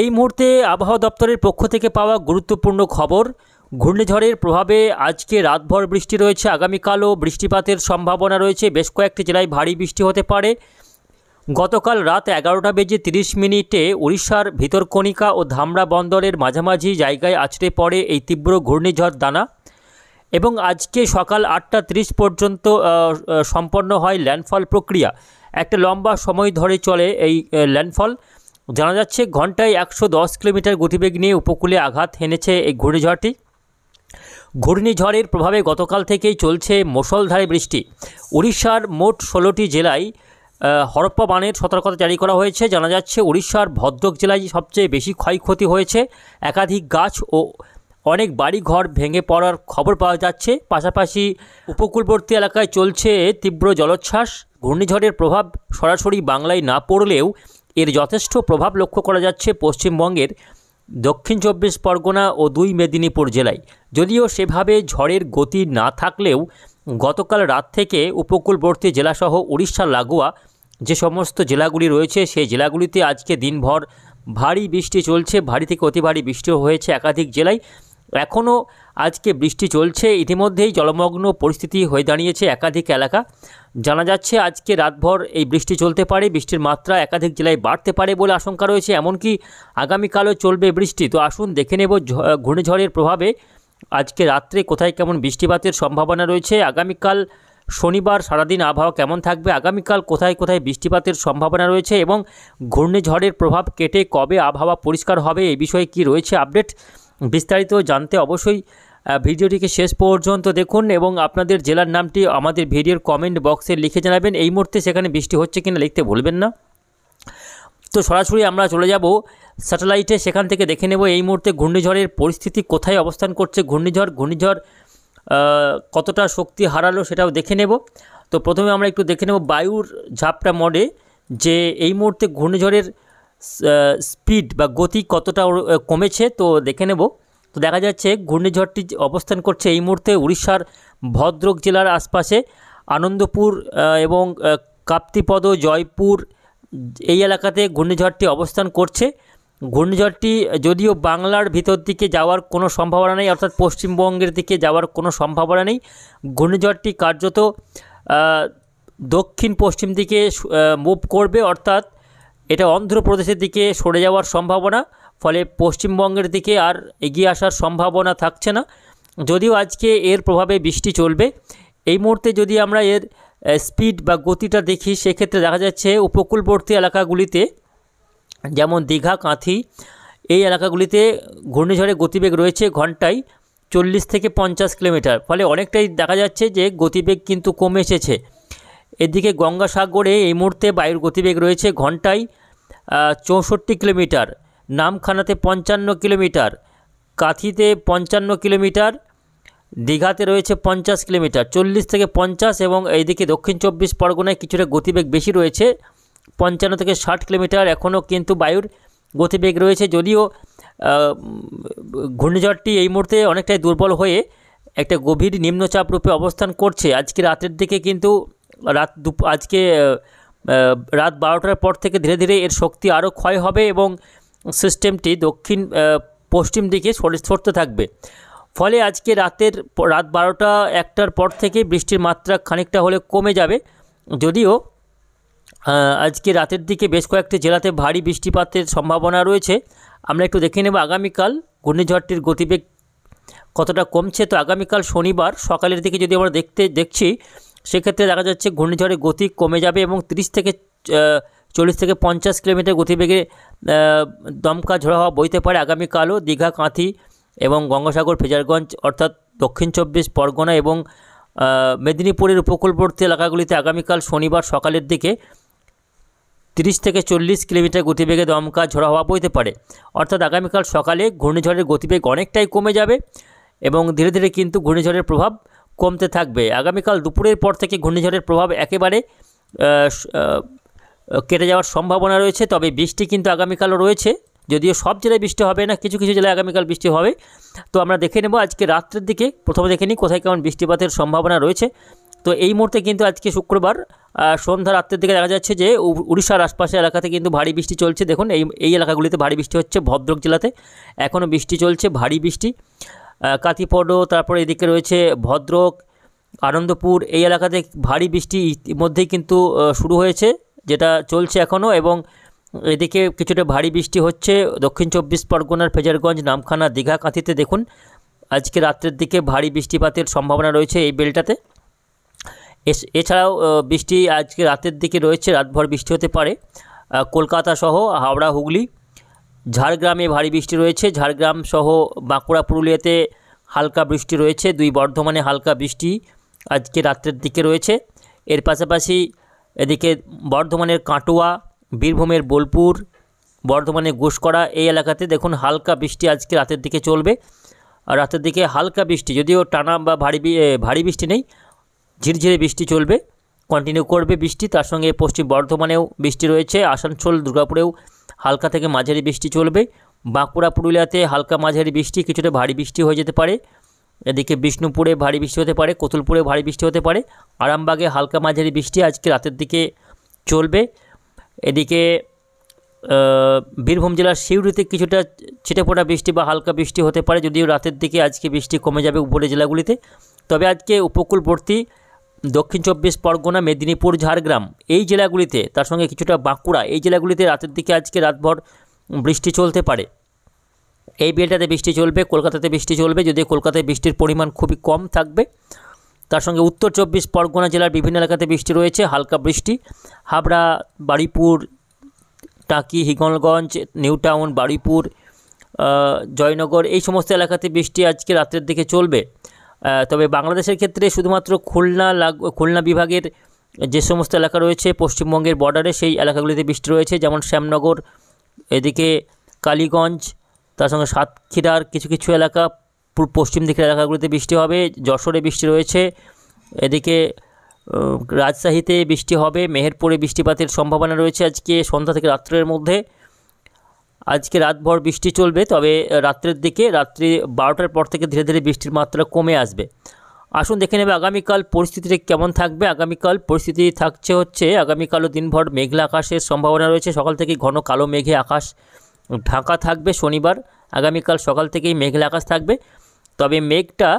এই মুহূর্তে আবহাওয়া দপ্তরের পক্ষ থেকে পাওয়া গুরুত্বপূর্ণ খবর ঘূর্ণিঝড়ের প্রভাবে আজকে রাতভর বৃষ্টি রয়েছে আগামীকালও বৃষ্টিপাতের সম্ভাবনা রয়েছে বেশ কয়েকটি জেলায় ভারী বৃষ্টি হতে পারে গতকাল রাত এগারোটা বেজে তিরিশ মিনিটে উড়িষ্যার ভিতরকণিকা ও ধামরা বন্দরের মাঝামাঝি জায়গায় আছড়ে পড়ে এই তীব্র ঘূর্ণিঝড় দানা এবং আজকে সকাল আটটা তিরিশ পর্যন্ত সম্পন্ন হয় ল্যান্ডফল প্রক্রিয়া একটা লম্বা সময় ধরে চলে এই ল্যান্ডফল জানা যাচ্ছে ঘন্টায় একশো কিলোমিটার গতিবেগ নিয়ে উপকূলে আঘাত হেনেছে এই ঘূর্ণিঝড়টি ঘূর্ণিঝড়ের প্রভাবে গতকাল থেকেই চলছে মুসলধারে বৃষ্টি উড়িষ্যার মোট ষোলোটি জেলায় হরপ্পা বানের সতর্কতা জারি করা হয়েছে জানা যাচ্ছে উড়িষ্যার ভদ্রক জেলায় সবচেয়ে বেশি ক্ষয়ক্ষতি হয়েছে একাধিক গাছ ও অনেক বাড়িঘর ভেঙে পড়ার খবর পাওয়া যাচ্ছে পাশাপাশি উপকূলবর্তী এলাকায় চলছে তীব্র জলোচ্ছ্বাস ঘূর্ণিঝড়ের প্রভাব সরাসরি বাংলায় না পড়লেও এর যথেষ্ট প্রভাব লক্ষ্য করা যাচ্ছে পশ্চিমবঙ্গের দক্ষিণ চব্বিশ পরগনা ও দুই মেদিনীপুর জেলায় যদিও সেভাবে ঝড়ের গতি না থাকলেও গতকাল রাত থেকে উপকূলবর্তী জেলাসহ উড়িষ্যার লাগোয়া যে সমস্ত জেলাগুলি রয়েছে সেই জেলাগুলিতে আজকে দিনভর ভারী বৃষ্টি চলছে ভারী থেকে অতি ভারী বৃষ্টি হয়েছে একাধিক জেলায় এখনও আজকে বৃষ্টি চলছে ইতিমধ্যেই জলমগ্ন পরিস্থিতি হয়ে দাঁড়িয়েছে একাধিক এলাকা জানা যাচ্ছে আজকে রাতভর এই বৃষ্টি চলতে পারে বৃষ্টির মাত্রা একাধিক জেলায় বাড়তে পারে বলে আশঙ্কা রয়েছে এমনকি আগামীকালও চলবে বৃষ্টি তো আসুন দেখে নেব ঘূর্ণিঝড়ের প্রভাবে আজকে রাত্রে কোথায় কেমন বৃষ্টিপাতের সম্ভাবনা রয়েছে আগামীকাল শনিবার সারাদিন আবহাওয়া কেমন থাকবে আগামীকাল কোথায় কোথায় বৃষ্টিপাতের সম্ভাবনা রয়েছে এবং ঘূর্ণিঝড়ের প্রভাব কেটে কবে আবহাওয়া পরিষ্কার হবে এই বিষয়ে কি রয়েছে আপডেট বিস্তারিত জানতে অবশ্যই ভিডিওটিকে শেষ পর্যন্ত দেখুন এবং আপনাদের জেলার নামটি আমাদের ভিডিওর কমেন্ট বক্সে লিখে জানাবেন এই মুহূর্তে সেখানে বৃষ্টি হচ্ছে কিনা লিখতে ভুলবেন না তো সরাসরি আমরা চলে যাব স্যাটেলাইটে সেখান থেকে দেখে নেব এই মুহূর্তে ঘূর্ণিঝড়ের পরিস্থিতি কোথায় অবস্থান করছে ঘূর্ণিঝড় ঘূর্ণিঝড় কতটা শক্তি হারালো সেটাও দেখে নেব তো প্রথমে আমরা একটু দেখে নেব বায়ুর ঝাপটা মোডে যে এই মুহূর্তে ঘূর্ণিঝড়ের স্পিড বা গতি কতটা কমেছে তো দেখে নেব তো দেখা যাচ্ছে ঘূর্ণিঝড়টি অবস্থান করছে এই মুহূর্তে উড়িষ্যার ভদ্রক জেলার আশপাশে আনন্দপুর এবং কাপ্তিপদ জয়পুর এই এলাকাতে ঘূর্ণিঝড়টি অবস্থান করছে ঘূর্ণিঝড়টি যদিও বাংলার ভিতর দিকে যাওয়ার কোনো সম্ভাবনা নেই অর্থাৎ পশ্চিমবঙ্গের দিকে যাওয়ার কোনো সম্ভাবনা নেই ঘূর্ণিঝড়টি কার্যত দক্ষিণ পশ্চিম দিকে মুভ করবে অর্থাৎ এটা অন্ধ্রপ্রদেশের দিকে সরে যাওয়ার সম্ভাবনা ফলে পশ্চিমবঙ্গের দিকে আর এগিয়ে আসার সম্ভাবনা থাকছে না যদিও আজকে এর প্রভাবে বৃষ্টি চলবে এই মুহূর্তে যদি আমরা এর স্পিড বা গতিটা দেখি সেক্ষেত্রে দেখা যাচ্ছে উপকূলবর্তী এলাকাগুলিতে যেমন দীঘা কাঁথি এই এলাকাগুলিতে ঘূর্ণিঝড়ের গতিবেগ রয়েছে ঘন্টায় চল্লিশ থেকে পঞ্চাশ কিলোমিটার ফলে অনেকটাই দেখা যাচ্ছে যে গতিবেগ কিন্তু কমে এসেছে এদিকে গঙ্গাসাগরে এই মুহূর্তে বায়ুর গতিবেগ রয়েছে ঘন্টায় চৌষট্টি কিলোমিটার নামখানাতে পঞ্চান্ন কিলোমিটার কাঁথিতে পঞ্চান্ন কিলোমিটার দীঘাতে রয়েছে পঞ্চাশ কিলোমিটার চল্লিশ থেকে পঞ্চাশ এবং এইদিকে দক্ষিণ চব্বিশ পরগনায় কিছুটা গতিবেগ বেশি রয়েছে পঞ্চান্ন থেকে ষাট কিলোমিটার এখনও কিন্তু বায়ুর গতিবেগ রয়েছে যদিও ঘূর্ণিঝড়টি এই মুহূর্তে অনেকটাই দুর্বল হয়ে একটা গভীর নিম্নচাপ রূপে অবস্থান করছে আজকে রাতের দিকে কিন্তু রাত আজকে রাত বারোটার পর থেকে ধীরে ধীরে এর শক্তি আরও ক্ষয় হবে এবং সিস্টেমটি দক্ষিণ পশ্চিম দিকে সরতে থাকবে ফলে আজকে রাতের রাত বারোটা একটার পর থেকে বৃষ্টির মাত্রা খানিকটা হলে কমে যাবে যদিও আজকে রাতের দিকে বেশ কয়েকটি জেলাতে ভারী বৃষ্টিপাতের সম্ভাবনা রয়েছে আমরা একটু দেখে নেব আগামীকাল ঘূর্ণিঝড়টির গতিবেগ কতটা কমছে তো আগামীকাল শনিবার সকালের দিকে যদি আমরা দেখতে দেখছি সেক্ষেত্রে দেখা যাচ্ছে ঘূর্ণিঝড়ের গতি কমে যাবে এবং 30 থেকে চল্লিশ থেকে পঞ্চাশ কিলোমিটার গতিবেগে দমকা ঝোড়া হওয়া বইতে পারে আগামীকালও দীঘা কাঁথি এবং গঙ্গাসাগর ফেজারগঞ্জ অর্থাৎ দক্ষিণ চব্বিশ পরগনা এবং মেদিনীপুরের উপকূলবর্তী এলাকাগুলিতে আগামীকাল শনিবার সকালের দিকে তিরিশ থেকে চল্লিশ কিলোমিটার গতিবেগে দমকা ঝোড়া হওয়া বইতে পারে অর্থাৎ আগামীকাল সকালে ঘূর্ণিঝড়ের গতিবেগ অনেকটাই কমে যাবে এবং ধীরে ধীরে কিন্তু ঘূর্ণিঝড়ের প্রভাব কমতে থাকবে আগামীকাল দুপুরের পর থেকে ঘূর্ণিঝড়ের প্রভাব একেবারে কেটে যাওয়ার সম্ভাবনা রয়েছে তবে বৃষ্টি কিন্তু আগামীকালও রয়েছে যদিও সব জেলায় বৃষ্টি হবে না কিছু কিছু জেলায় আগামীকাল বৃষ্টি হবে তো আমরা দেখে নেব আজকে রাত্রের দিকে প্রথমে দেখে নিই কোথায় কেমন বৃষ্টিপাতের সম্ভাবনা রয়েছে তো এই মুহূর্তে কিন্তু আজকে শুক্রবার সন্ধ্যা রাত্রের দিকে দেখা যাচ্ছে যে উড়িষ্যার আশপাশের এলাকাতে কিন্তু ভারী বৃষ্টি চলছে দেখুন এই এই এলাকাগুলিতে ভারী বৃষ্টি হচ্ছে ভদ্রক জেলাতে এখনও বৃষ্টি চলছে ভারী বৃষ্টি কাতিপড় তারপরে এদিকে রয়েছে ভদ্রক আনন্দপুর এই এলাকাতে ভারী বৃষ্টি ইতিমধ্যেই কিন্তু শুরু হয়েছে যেটা চলছে এখনও এবং এদিকে কিছুটা ভারী বৃষ্টি হচ্ছে দক্ষিণ চব্বিশ পরগনার ফেজারগঞ্জ নামখানা দীঘা কাঁথিতে দেখুন আজকে রাত্রের দিকে ভারী বৃষ্টিপাতের সম্ভাবনা রয়েছে এই বেলটাতে এছাড়াও বৃষ্টি আজকে রাতের দিকে রয়েছে রাতভর বৃষ্টি হতে পারে কলকাতা সহ হাওড়া হুগলি ঝাড়গ্রামে ভারী বৃষ্টি রয়েছে ঝাড়গ্রাম সহ বাঁকুড়া পুরুলিয়াতে হালকা বৃষ্টি রয়েছে দুই বর্ধমানে হালকা বৃষ্টি আজকে রাত্রের দিকে রয়েছে এর পাশাপাশি এদিকে বর্ধমানের কাটোয়া বীরভূমের বোলপুর বর্ধমানের ঘুষকড়া এই এলাকাতে দেখুন হালকা বৃষ্টি আজকে রাতের দিকে চলবে আর রাতের দিকে হালকা বৃষ্টি যদিও টানা বা ভারী ভারী বৃষ্টি নেই ঝিরঝিরে বৃষ্টি চলবে কন্টিনিউ করবে বৃষ্টি তার সঙ্গে পশ্চিম বর্ধমানেও বৃষ্টি রয়েছে আসানসোল দুর্গাপুরেও হালকা থেকে মাঝারি বৃষ্টি চলবে বাঁকুড়া পুরুলিয়াতে হালকা মাঝারি বৃষ্টি কিছুটা ভারী বৃষ্টি হয়ে যেতে পারে এদিকে বিষ্ণুপুরে ভারী বৃষ্টি হতে পারে কতুলপুরে ভারী বৃষ্টি হতে পারে আরামবাগে হালকা মাঝারি বৃষ্টি আজকে রাতের দিকে চলবে এদিকে বীরভূম জেলার সিউড়িতে কিছুটা ছিটেফোঁটা বৃষ্টি বা হালকা বৃষ্টি হতে পারে যদিও রাতের দিকে আজকে বৃষ্টি কমে যাবে উপরে জেলাগুলিতে তবে আজকে উপকূলবর্তী দক্ষিণ চব্বিশ পরগনা মেদিনীপুর ঝাড়গ্রাম এই জেলাগুলিতে তার সঙ্গে কিছুটা বাঁকুড়া এই জেলাগুলিতে রাতের দিকে আজকে রাতভর বৃষ্টি চলতে পারে এই বিএলটাতে বৃষ্টি চলবে কলকাতাতে বৃষ্টি চলবে যদি কলকাতায় বৃষ্টির পরিমাণ খুবই কম থাকবে তার সঙ্গে উত্তর চব্বিশ পরগনা জেলার বিভিন্ন এলাকাতে বৃষ্টি রয়েছে হালকা বৃষ্টি হাবড়া বাড়িপুর টাকি নিউ নিউটাউন বাড়িপুর জয়নগর এই সমস্ত এলাকাতে বৃষ্টি আজকে রাতের দিকে চলবে তবে বাংলাদেশের ক্ষেত্রে শুধুমাত্র খুলনা লাগ খুলনা বিভাগের যে সমস্ত এলাকা রয়েছে পশ্চিমবঙ্গের বর্ডারে সেই এলাকাগুলিতে বৃষ্টি রয়েছে যেমন শ্যামনগর এদিকে কালীগঞ্জ তার সঙ্গে সাতক্ষীরার কিছু কিছু এলাকা পশ্চিম দিকের এলাকাগুলিতে বৃষ্টি হবে যশোরে বৃষ্টি রয়েছে এদিকে রাজশাহীতে বৃষ্টি হবে মেহেরপুরে বৃষ্টিপাতের সম্ভাবনা রয়েছে আজকে সন্ধ্যা থেকে রাত্রের মধ্যে আজকে রাতভর বৃষ্টি চলবে তবে রাত্রের দিকে রাত্রি বারোটার পর থেকে ধীরে ধীরে বৃষ্টির মাত্রা কমে আসবে আসুন দেখে নেবে আগামীকাল পরিস্থিতিটা কেমন থাকবে আগামীকাল পরিস্থিতি থাকছে হচ্ছে আগামীকালও দিনভর মেঘলা আকাশের সম্ভাবনা রয়েছে সকাল থেকে ঘন কালো মেঘে আকাশ ঢাকা থাকবে শনিবার আগামীকাল সকাল থেকেই মেঘলা আকাশ থাকবে তবে মেঘটা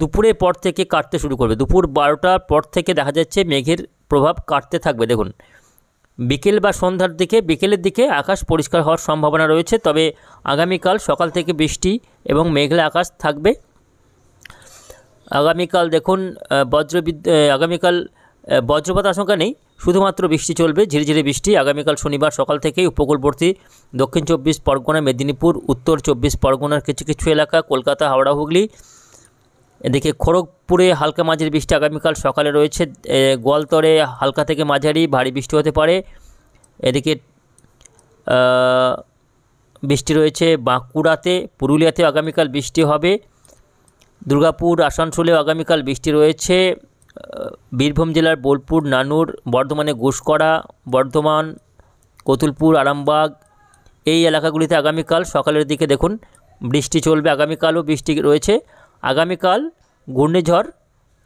দুপুরের পর থেকে কাটতে শুরু করবে দুপুর বারোটার পর থেকে দেখা যাচ্ছে মেঘের প্রভাব কাটতে থাকবে দেখুন বিকেল বা সন্ধ্যার দিকে বিকেলের দিকে আকাশ পরিষ্কার হওয়ার সম্ভাবনা রয়েছে তবে আগামীকাল সকাল থেকে বৃষ্টি এবং মেঘলা আকাশ থাকবে আগামীকাল দেখুন বজ্রবিদ্যুৎ আগামীকাল বজ্রপাত আশঙ্কা নেই শুধুমাত্র বৃষ্টি চলবে ঝিরিঝিরি বৃষ্টি আগামীকাল শনিবার সকাল থেকেই উপকূলবর্তী দক্ষিণ চব্বিশ পরগনা মেদিনীপুর উত্তর চব্বিশ পরগনার কিছু কিছু এলাকা কলকাতা হাওড়া হুগলি এদিকে খড়গপুরে হালকা মাঝের বৃষ্টি আগামীকাল সকালে রয়েছে গোয়ালতরে হালকা থেকে মাঝারি ভারী বৃষ্টি হতে পারে এদিকে বৃষ্টি রয়েছে বাঁকুড়াতে পুরুলিয়াতে আগামীকাল বৃষ্টি হবে দুর্গাপুর আসানসোলেও আগামীকাল বৃষ্টি রয়েছে বীরভূম জেলার বোলপুর নানুর বর্ধমানে ঘুষকড়া বর্ধমান কতুলপুর আরামবাগ এই এলাকাগুলিতে আগামীকাল সকালের দিকে দেখুন বৃষ্টি চলবে আগামীকালও বৃষ্টি রয়েছে আগামীকাল ঘূর্ণিঝড়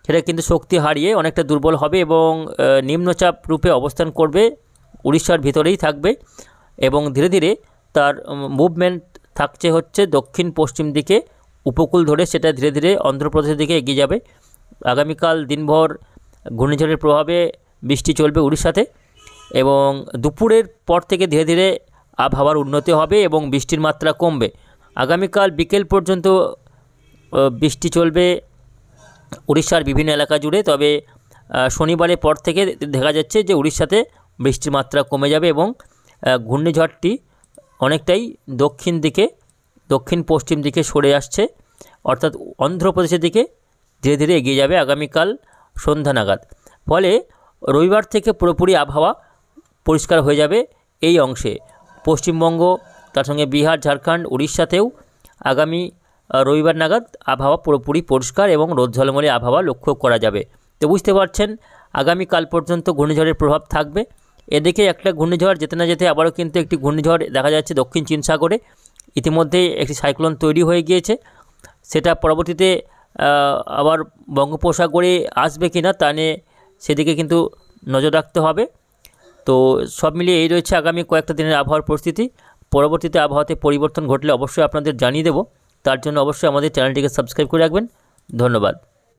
সেটা কিন্তু শক্তি হারিয়ে অনেকটা দুর্বল হবে এবং নিম্নচাপ রূপে অবস্থান করবে উড়িষ্যার ভিতরেই থাকবে এবং ধীরে ধীরে তার মুভমেন্ট থাকছে হচ্ছে দক্ষিণ পশ্চিম দিকে উপকূল ধরে সেটা ধীরে ধীরে অন্ধ্রপ্রদেশের দিকে এগিয়ে যাবে আগামীকাল দিনভর ঘূর্ণিঝড়ের প্রভাবে বৃষ্টি চলবে উড়িষ্যাতে এবং দুপুরের পর থেকে ধীরে ধীরে আবহাওয়ার উন্নতি হবে এবং বৃষ্টির মাত্রা কমবে আগামীকাল বিকেল পর্যন্ত বৃষ্টি চলবে উড়িষ্যার বিভিন্ন এলাকা জুড়ে তবে শনিবারের পর থেকে দেখা যাচ্ছে যে উড়িষ্যাতে বৃষ্টির মাত্রা কমে যাবে এবং ঘূর্ণিঝড়টি অনেকটাই দক্ষিণ দিকে দক্ষিণ পশ্চিম দিকে সরে আসছে অর্থাৎ অন্ধ্রপ্রদেশের দিকে ধীরে ধীরে এগিয়ে যাবে আগামীকাল সন্ধ্যা নাগাদ ফলে রবিবার থেকে পুরোপুরি আবহাওয়া পরিষ্কার হয়ে যাবে এই অংশে পশ্চিমবঙ্গ তার সঙ্গে বিহার ঝাড়খণ্ড উড়িষ্যাতেও আগামী রবিবার নাগাদ আবহাওয়া পুরোপুরি পরিষ্কার এবং রোদ ঝলমলে আবহাওয়া লক্ষ্য করা যাবে তো বুঝতে পারছেন আগামীকাল পর্যন্ত ঘূর্ণিঝড়ের প্রভাব থাকবে এদিকে একটা ঘূর্ণিঝড় যেতে না যেতে আবারও কিন্তু একটি ঘূর্ণিঝড় দেখা যাচ্ছে দক্ষিণ চীন সাগরে ইতিমধ্যে একটি সাইক্লোন তৈরি হয়ে গিয়েছে সেটা পরবর্তীতে আবার বঙ্গোপসাগরে আসবে কি না তা নিয়ে সেদিকে কিন্তু নজর রাখতে হবে তো সব মিলিয়ে এই রয়েছে আগামী কয়েকটা দিনের আবহাওয়ার পরিস্থিতি পরবর্তীতে আবহাওয়াতে পরিবর্তন ঘটলে অবশ্যই আপনাদের জানিয়ে দেব তার জন্য অবশ্যই আমাদের চ্যানেলটিকে সাবস্ক্রাইব করে রাখবেন ধন্যবাদ